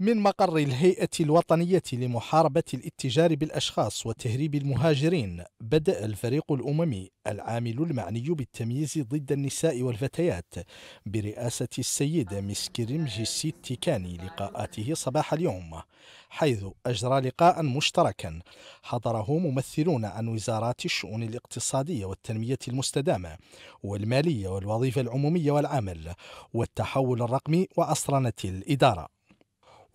من مقر الهيئة الوطنية لمحاربة الاتجار بالأشخاص وتهريب المهاجرين بدأ الفريق الأممي العامل المعني بالتمييز ضد النساء والفتيات برئاسة السيدة مسكريم جيسي تيكاني لقاءاته صباح اليوم حيث أجرى لقاء مشتركا حضره ممثلون عن وزارات الشؤون الاقتصادية والتنمية المستدامة والمالية والوظيفة العمومية والعمل والتحول الرقمي وأسرنة الإدارة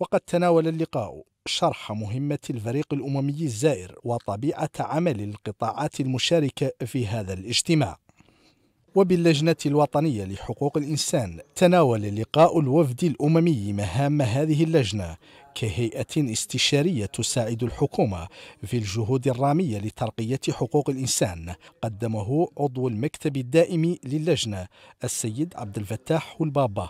وقد تناول اللقاء شرح مهمة الفريق الأممي الزائر وطبيعة عمل القطاعات المشاركة في هذا الاجتماع. وباللجنة الوطنية لحقوق الإنسان تناول لقاء الوفد الأممي مهام هذه اللجنة كهيئة استشارية تساعد الحكومة في الجهود الرامية لترقية حقوق الإنسان قدمه عضو المكتب الدائم للجنة السيد عبد الفتاح البابا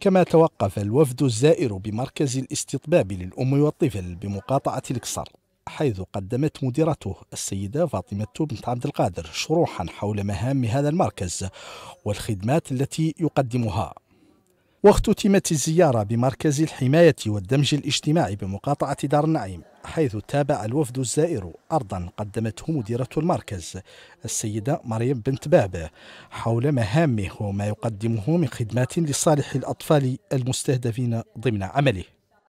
كما توقف الوفد الزائر بمركز الاستطباب للأم والطفل بمقاطعة الكسر حيث قدمت مديرته السيدة فاطمة بنت عبد القادر شروحا حول مهام هذا المركز والخدمات التي يقدمها واختتمت الزيارة بمركز الحماية والدمج الاجتماعي بمقاطعة دار النعيم حيث تابع الوفد الزائر أرضا قدمته مديرة المركز السيدة مريم بنت بابة حول مهامه وما يقدمه من خدمات لصالح الأطفال المستهدفين ضمن عمله